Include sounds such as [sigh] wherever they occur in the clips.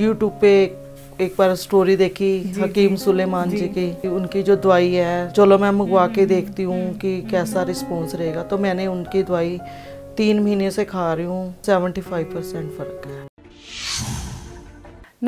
YouTube पे एक बार story देखी हकीम सुलेमान जी, की की उनकी जो दवाई है चलो मैं मंगवा के हम्म। देखती हूँ कि कैसा रिस्पॉन्स रहेगा तो मैंने उनकी दवाई तीन महीने से खा रही हूँ सेवेंटी फाइव परसेंट फ़र्क है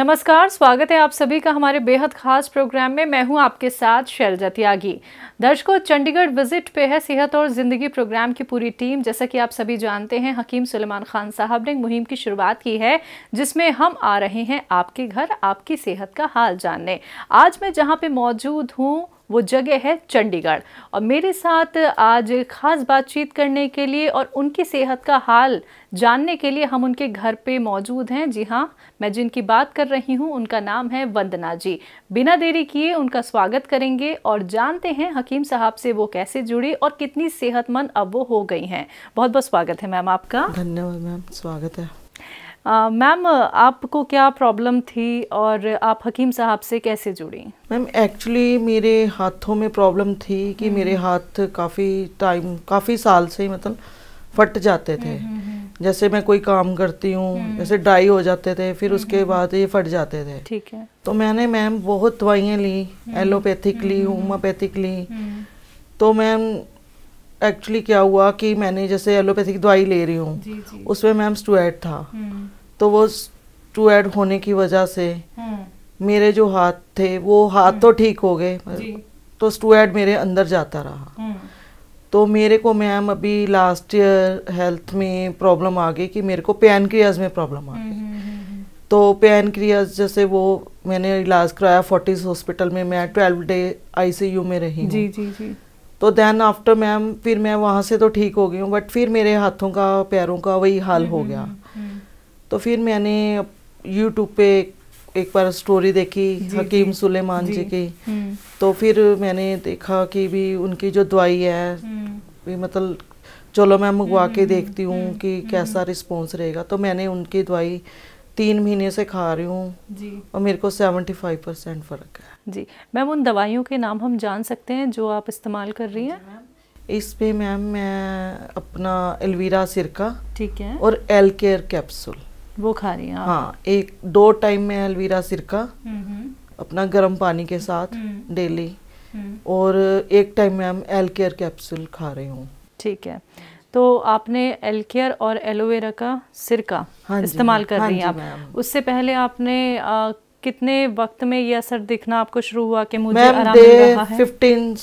नमस्कार स्वागत है आप सभी का हमारे बेहद खास प्रोग्राम में मैं हूं आपके साथ शैलजा त्यागी दर्शकों चंडीगढ़ विजिट पे है सेहत और ज़िंदगी प्रोग्राम की पूरी टीम जैसा कि आप सभी जानते हैं हकीम सुलेमान खान साहब ने मुहिम की शुरुआत की है जिसमें हम आ रहे हैं आपके घर आपकी सेहत का हाल जानने आज मैं जहाँ पर मौजूद हूँ वो जगह है चंडीगढ़ और मेरे साथ आज ख़ास बातचीत करने के लिए और उनकी सेहत का हाल जानने के लिए हम उनके घर पे मौजूद हैं जी हाँ मैं जिनकी बात कर रही हूँ उनका नाम है वंदना जी बिना देरी किए उनका स्वागत करेंगे और जानते हैं हकीम साहब से वो कैसे जुड़ी और कितनी सेहतमंद अब वो हो गई हैं बहुत बहुत स्वागत है मैम आपका धन्यवाद मैम स्वागत है मैम आपको क्या प्रॉब्लम थी और आप हकीम साहब से कैसे जुड़ी मैम एक्चुअली मेरे हाथों में प्रॉब्लम थी कि हम्म। मेरे हाथ काफ़ी टाइम काफ़ी साल से मतलब फट जाते थे हम्म, हम्म, जैसे मैं कोई काम करती हूँ जैसे ड्राई हो जाते थे फिर उसके बाद ये फट जाते थे ठीक है तो मैंने मैम बहुत दवाइयाँ ली एलोपैथिक ली होम्योपैथिक ली तो मैम एक्चुअली क्या हुआ कि मैंने जैसे एलोपैथिक दवाई ले रही हूँ उसमें मैम स्टूएड था हम्म। तो वो स्टूएड होने की वजह से हम्म। मेरे जो हाथ थे वो हाथ हम्म। तो ठीक हो गए तो स्टूएड मेरे अंदर जाता रहा तो मेरे को मैम अभी लास्ट ईयर हेल्थ में प्रॉब्लम आ गई कि मेरे को पेन क्रियाज में प्रॉब्लम आ गई तो पेन क्रियाज जैसे वो मैंने इलाज कराया फोर्टिस हॉस्पिटल में मैं ट्वेल्व डे आईसीयू में रही जी जी जी तो दैन आफ्टर मैम फिर मैं वहाँ से तो ठीक हो गई हूँ बट फिर मेरे हाथों का पैरों का वही हाल हो गया हम्म, हम्म, हम्म। तो फिर मैंने यूट्यूब पे एक बार स्टोरी देखी हकीम सुलेमान जी, जी की तो फिर मैंने देखा कि भी उनकी जो दवाई है भी मतलब चलो मैं मंगवा के देखती हूँ कि कैसा रिस्पॉन्स रहेगा तो मैंने उनकी दवाई तीन महीने से खा रही हूँ जी और मेरे को सेवेंटी फाइव परसेंट फ़र्क है जी मैम उन दवाइयों के नाम हम जान सकते हैं जो आप इस्तेमाल कर रही हैं इस पे मैम मैं अपना एलवीरा सिरका ठीक है और एल केयर कैप्सूल वो खा रही हैं हाँ एक दो टाइम में एलवीरा सिरका हम्म, हम्म। अपना गर्म पानी के साथ हम्म। डेली और एक time ma'am L care capsule खा रही हूँ ठीक है तो आपने एलकेयर और एलोवेरा का सिरका हाँ इस्तेमाल हाँ कर रही हैं आप उससे पहले आपने आ, कितने वक्त में ये असर दिखना आपको शुरू हुआ कि मुझे आराम मिल रहा है 15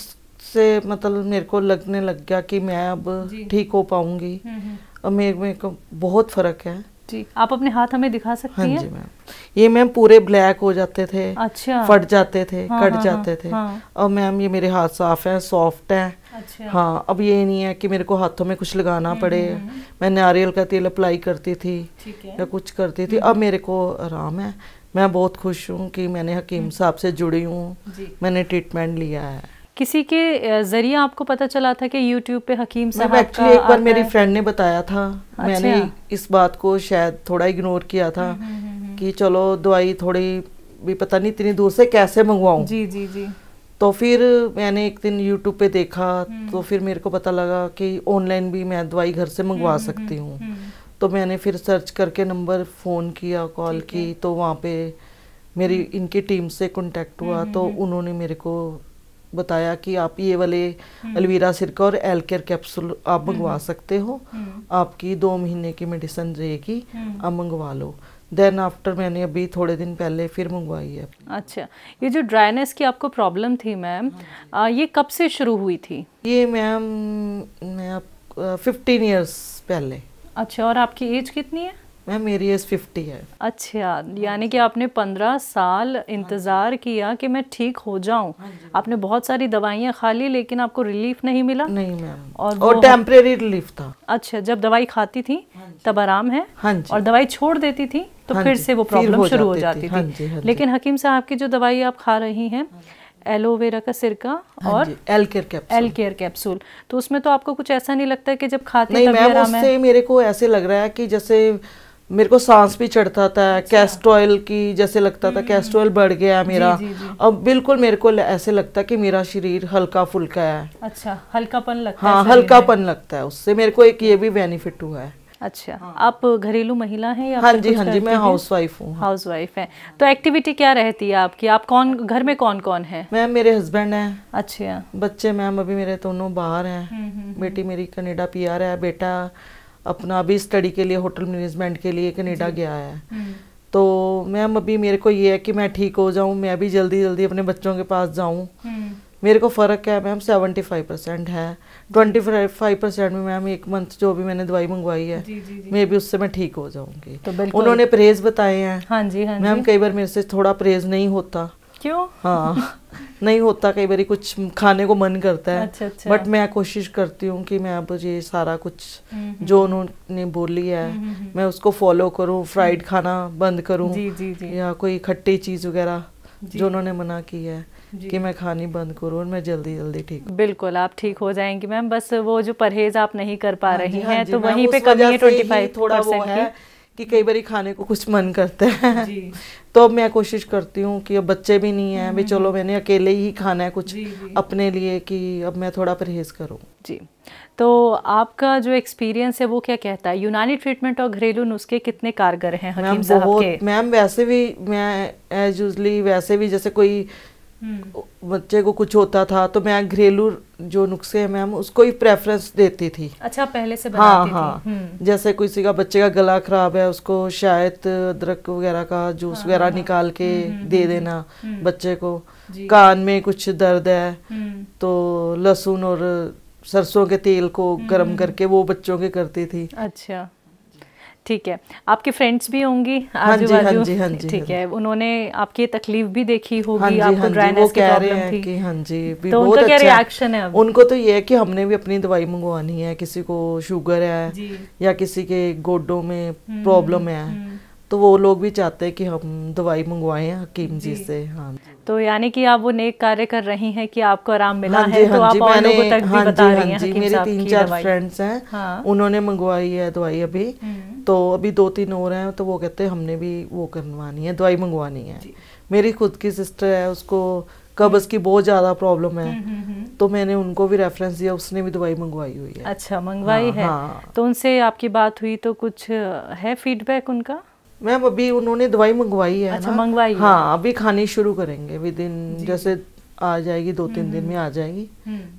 से मतलब मेरे को लगने लग गया कि मैं अब ठीक हो पाऊंगी और हम्म, हम्म। मेरे में बहुत फर्क है जी आप अपने हाथ हमें दिखा सकती हाँ हैं जी मैम ये मैम पूरे ब्लैक हो जाते थे अच्छा फट जाते थे हाँ, कट हाँ, हाँ जाते थे हाँ, और मैम ये मेरे हाथ साफ है सॉफ्ट है अच्छा हाँ अब ये नहीं है कि मेरे को हाथों में कुछ लगाना हम्म, पड़े हम्म, हम्म। मैं नारियल का तेल अप्लाई करती थी या कुछ करती थी अब मेरे को आराम है मैं बहुत खुश हूँ कि मैंने हकीम साहब से जुड़ी हूँ मैंने ट्रीटमेंट लिया है किसी के जरिए आपको पता चला था कि यूट्यूब पे हकीम साहब एक्चुअली एक बार मेरी फ्रेंड ने बताया था अच्छा। मैंने इस बात को शायद थोड़ा इग्नोर किया था कि चलो दवाई थोड़ी भी पता नहीं इतनी दूर से कैसे मंगवाऊं जी जी जी तो फिर मैंने एक दिन यूट्यूब पे देखा हम्म। तो फिर मेरे को पता लगा कि ऑनलाइन भी मैं दवाई घर से मंगवा हम्म, हम्म, सकती हूँ तो मैंने फिर सर्च करके नंबर फ़ोन किया कॉल की तो वहाँ पे मेरी इनकी टीम से कांटेक्ट हुआ तो उन्होंने मेरे को बताया कि आप ये वाले अलवीरा सिरका और एलकेयर कैप्सूल आप मंगवा सकते हो आपकी दो महीने की मेडिसिन रहेगी आप मंगवा लो देन आफ्टर मैंने अभी थोड़े दिन पहले फिर मंगवाई है अच्छा ये जो ड्राइनेस की आपको प्रॉब्लम थी मैम हाँ ये कब से शुरू हुई थी ये मैम मैं आप फिफ्टीन ईयर्स पहले अच्छा और आपकी एज कितनी है मैम मेरी एज फिफ्टी है अच्छा यानी कि आपने पंद्रह साल हाँ इंतज़ार किया कि मैं ठीक हो जाऊं हाँ आपने बहुत सारी दवाइयां खा ली लेकिन आपको रिलीफ नहीं मिला नहीं मैम और, और टेम्परेरी रिलीफ था अच्छा जब दवाई खाती थी हाँ तब आराम है और दवाई छोड़ देती थी तो फिर से वो प्रॉब्लम शुरू हो जाती थी लेकिन हकीम साहब की जो दवाई आप खा रही हैं एलोवेरा का सिरका और L care capsule L care capsule तो उसमें तो आपको कुछ ऐसा नहीं लगता कि जब खाते नहीं उससे मेरे को ऐसे लग रहा है कि जैसे मेरे को सांस भी चढ़ता था कैस्ट अच्छा। ऑयल की जैसे लगता था कैस्ट हम्म, ऑयल बढ़ गया मेरा जी, जी, जी. अब बिल्कुल मेरे को ऐसे लगता है कि मेरा शरीर हल्का फुल्का है अच्छा हल्कापन लगता हाँ, है हल्कापन लगता है उससे मेरे को एक ये भी बेनिफिट हुआ है अच्छा हाँ। आप घरेलू महिला हैं या हाँ जी हाँ जी मैं हाउस वाइफ हूँ हाउस वाइफ है तो एक्टिविटी क्या रहती है आपकी आप कौन घर में कौन कौन है मैम मेरे हस्बैंड हैं अच्छा बच्चे मैम अभी मेरे दोनों बाहर हैं हम्म, हम्म, बेटी मेरी कनेडा पी है बेटा अपना अभी स्टडी के लिए होटल मैनेजमेंट के लिए कनेडा गया है हम्म। तो मैम अभी मेरे को ये है कि मैं ठीक हो जाऊँ मैं भी जल्दी जल्दी अपने बच्चों के पास जाऊँ हम्म। मेरे को फ़र्क है मैम सेवेंटी फाइव परसेंट है ट्वेंटी फाइव परसेंट में मैम एक मंथ जो भी मैंने दवाई मंगवाई है मे भी उससे मैं ठीक हो जाऊंगी तो उन्होंने परहेज बताए हैं हाँ जी हाँ मैम कई बार मेरे से थोड़ा परहेज नहीं होता क्यों हाँ [laughs] नहीं होता कई बार कुछ खाने को मन करता है अच्छा, अच्छा। बट मैं कोशिश करती हूँ कि मैं अब ये सारा कुछ जो उन्होंने बोली है मैं उसको फॉलो करूँ फ्राइड हम्म। खाना बंद करूँ या कोई खट्टी चीज़ वगैरह जो उन्होंने मना की है कि मैं खानी बंद करूँ और मैं जल्दी जल्दी ठीक बिल्कुल आप ठीक हो जाएंगी मैम बस वो जो परहेज आप नहीं कर पा हाँ रही हैं हाँ तो वहीं पे कमी है ट्वेंटी फाइव थोड़ा वो है कि कई बार खाने को कुछ मन करता है तो अब मैं कोशिश करती हूँ कि अब बच्चे भी नहीं है भी हम्म, चलो हम्म। मैंने अकेले ही खाना है कुछ जी, जी। अपने लिए कि अब मैं थोड़ा परहेज करूँ जी तो आपका जो एक्सपीरियंस है वो क्या कहता है यूनानी ट्रीटमेंट और घरेलू नुस्खे कितने कारगर हैं मैम वैसे भी मैं एज यूजली वैसे भी जैसे कोई हम्म। बच्चे को कुछ होता था तो मैं घरेलू जो नुस्खे हैं मैम उसको ही प्रेफरेंस देती थी अच्छा पहले से हाँ हाँ हाँ जैसे किसी का बच्चे का गला खराब है उसको शायद अदरक वगैरह का जूस हाँ, वगैरह हाँ, निकाल के हम्म, दे देना बच्चे को कान में कुछ दर्द है तो लहसुन और सरसों के तेल को गर्म करके वो बच्चों के करती थी अच्छा ठीक है आपके फ्रेंड्स भी होंगी हाँ हाँ आजू बाजू हाँ ठीक है उन्होंने आपकी तकलीफ भी देखी होगी आपको ड्राइनेस की प्रॉब्लम थी हाँ जी तो उनका क्या रिएक्शन अच्छा है अब उनको तो ये है कि हमने भी अपनी दवाई मंगवानी है किसी को शुगर है या किसी के गोडों में प्रॉब्लम हम्म, है हम्म। तो वो लोग भी चाहते हैं कि हम दवाई मंगवाएं हकीम जी, से हाँ तो यानी कि आप वो नेक कार्य कर रही हैं कि आपको आराम मिला हाँ है तो आप और लोगों तक भी हाँ रही हैं मेरे तीन चार फ्रेंड्स हैं हाँ। उन्होंने मंगवाई है दवाई अभी हम्म। तो अभी दो तीन और हैं तो वो कहते हैं हमने भी वो करवानी है दवाई मंगवानी है मेरी खुद की सिस्टर है उसको कब्ज हम्म। की बहुत ज्यादा प्रॉब्लम है हम्म, हम्म, तो मैंने उनको भी रेफरेंस दिया उसने भी दवाई मंगवाई हुई है अच्छा मंगवाई हाँ, है हाँ। तो उनसे आपकी बात हुई तो कुछ है फीडबैक उनका मैम अभी उन्होंने दवाई मंगवाई है अच्छा मंगवाई हाँ अभी खानी शुरू करेंगे विद इन जैसे आ जाएगी दो तीन दिन में आ जाएगी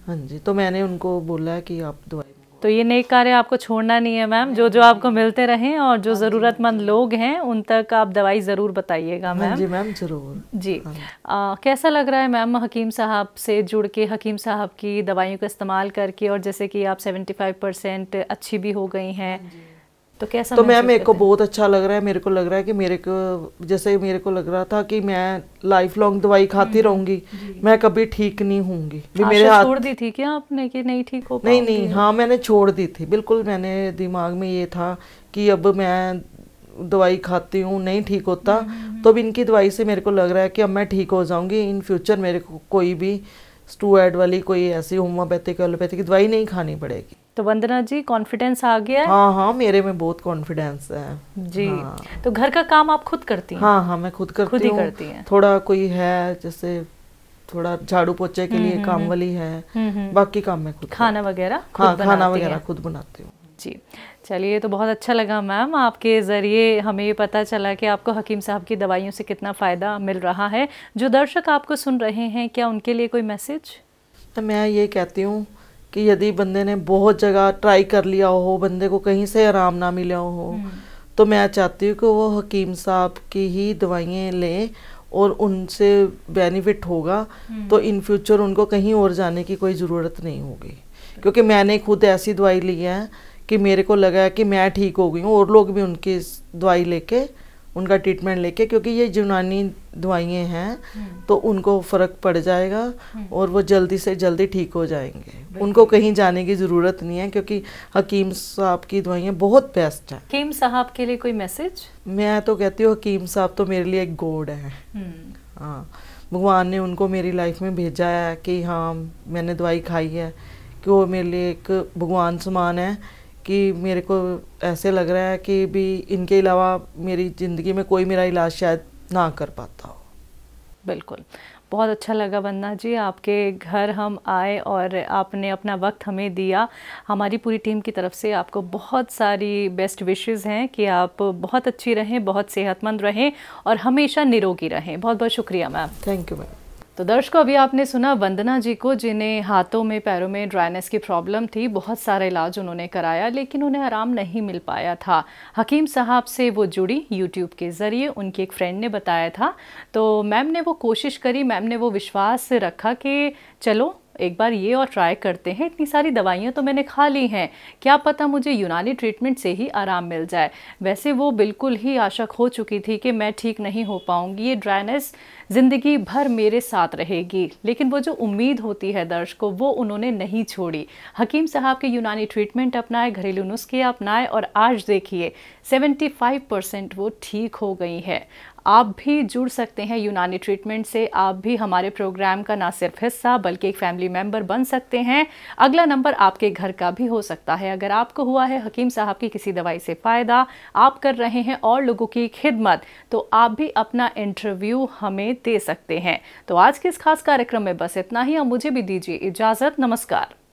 हाँ जी तो मैंने उनको बोला है कि आप दवाई तो ये नए कार्य आपको छोड़ना नहीं है मैम जो जो आपको मिलते रहें और जो हाँ ज़रूरतमंद हाँ लोग हैं उन तक आप दवाई ज़रूर बताइएगा मैम हाँ जी मैम ज़रूर जी आ, कैसा लग रहा है मैम हकीम साहब से जुड़ के हकीम साहब की दवाइयों का इस्तेमाल करके और जैसे कि आप 75 परसेंट अच्छी भी हो गई हैं तो कैसा तो मैम मेरे को बहुत अच्छा लग रहा है मेरे को लग रहा है कि मेरे को जैसे मेरे को लग रहा था कि मैं लाइफ लॉन्ग दवाई खाती हम्म, रहूंगी मैं कभी ठीक नहीं होंगी मेरे हाथ छोड़ दी थी क्या आपने कि नहीं ठीक हो नहीं नहीं हाँ मैंने छोड़ दी थी बिल्कुल मैंने दिमाग में ये था कि अब मैं दवाई खाती हूँ नहीं ठीक होता हम्म। तो अब इनकी दवाई से मेरे को लग रहा है कि अब मैं ठीक हो जाऊँगी इन फ्यूचर मेरे को कोई भी स्टूएड वाली कोई ऐसी होम्योपैथिक एलोपैथिक दवाई नहीं खानी पड़ेगी तो वंदना जी कॉन्फिडेंस आ गया है हाँ हाँ मेरे में बहुत कॉन्फिडेंस है जी हाँ। तो घर का काम आप खुद करती हैं हाँ हाँ मैं खुद करती खुद ही करती हैं थोड़ा कोई है जैसे थोड़ा झाड़ू पोछे के लिए हम्म, हम्म, काम हम्म। वाली है बाकी काम मैं खुद खाना वगैरह हाँ खाना वगैरह खुद बनाती हूँ जी चलिए तो बहुत अच्छा लगा मैम आपके ज़रिए हमें ये पता चला कि आपको हकीम साहब की दवाइयों से कितना फ़ायदा मिल रहा है जो दर्शक आपको सुन रहे हैं क्या उनके लिए कोई मैसेज तो मैं ये कहती हूँ कि यदि बंदे ने बहुत जगह ट्राई कर लिया हो बंदे को कहीं से आराम ना मिला हो हम्म। तो मैं चाहती हूँ कि वो हकीम साहब की ही दवाइयाँ लें और उनसे बेनिफिट होगा हम्म। तो इन फ्यूचर उनको कहीं और जाने की कोई ज़रूरत नहीं होगी क्योंकि मैंने खुद ऐसी दवाई ली है कि मेरे को लगा है कि मैं ठीक हो गई हूँ और लोग भी उनकी दवाई लेके उनका ट्रीटमेंट लेके क्योंकि ये यूनानी दवाइयाँ हैं तो उनको फ़र्क पड़ जाएगा और वो जल्दी से जल्दी ठीक हो जाएंगे उनको कहीं जाने की ज़रूरत नहीं है क्योंकि हकीम साहब की दवाइयाँ बहुत बेस्ट हैं हकीम साहब के लिए कोई मैसेज मैं तो कहती हूँ हकीम साहब तो मेरे लिए एक गोड है हम्म। हाँ भगवान ने उनको मेरी लाइफ में भेजा है कि हाँ मैंने दवाई खाई है कि वो मेरे लिए एक भगवान समान है कि मेरे को ऐसे लग रहा है कि भी इनके अलावा मेरी ज़िंदगी में कोई मेरा इलाज शायद ना कर पाता हो बिल्कुल बहुत अच्छा लगा वन्ना जी आपके घर हम आए और आपने अपना वक्त हमें दिया हमारी पूरी टीम की तरफ से आपको बहुत सारी बेस्ट विशेज़ हैं कि आप बहुत अच्छी रहें बहुत सेहतमंद रहें और हमेशा निरोगी रहें बहुत बहुत शुक्रिया मैम थैंक यू मैम तो दर्शकों अभी आपने सुना वंदना जी को जिन्हें हाथों में पैरों में ड्राइनेस की प्रॉब्लम थी बहुत सारा इलाज उन्होंने कराया लेकिन उन्हें आराम नहीं मिल पाया था हकीम साहब से वो जुड़ी यूट्यूब के ज़रिए उनकी एक फ्रेंड ने बताया था तो मैम ने वो कोशिश करी मैम ने वो विश्वास रखा कि चलो एक बार ये और ट्राई करते हैं इतनी सारी दवाइयाँ तो मैंने खा ली हैं क्या पता मुझे यूनानी ट्रीटमेंट से ही आराम मिल जाए वैसे वो बिल्कुल ही आशक हो चुकी थी कि मैं ठीक नहीं हो पाऊँगी ये ड्राइनेस ज़िंदगी भर मेरे साथ रहेगी लेकिन वो जो उम्मीद होती है दर्श को वो उन्होंने नहीं छोड़ी हकीम साहब के यूनानी ट्रीटमेंट अपनाए घरेलू नुस्खे अपनाए और आज देखिए 75 परसेंट वो ठीक हो गई है आप भी जुड़ सकते हैं यूनानी ट्रीटमेंट से आप भी हमारे प्रोग्राम का ना सिर्फ हिस्सा बल्कि एक फैमिली मेम्बर बन सकते हैं अगला नंबर आपके घर का भी हो सकता है अगर आपको हुआ है हकीम साहब की किसी दवाई से फ़ायदा आप कर रहे हैं और लोगों की खिदमत तो आप भी अपना इंटरव्यू हमें दे सकते हैं तो आज के इस खास कार्यक्रम में बस इतना ही और मुझे भी दीजिए इजाज़त नमस्कार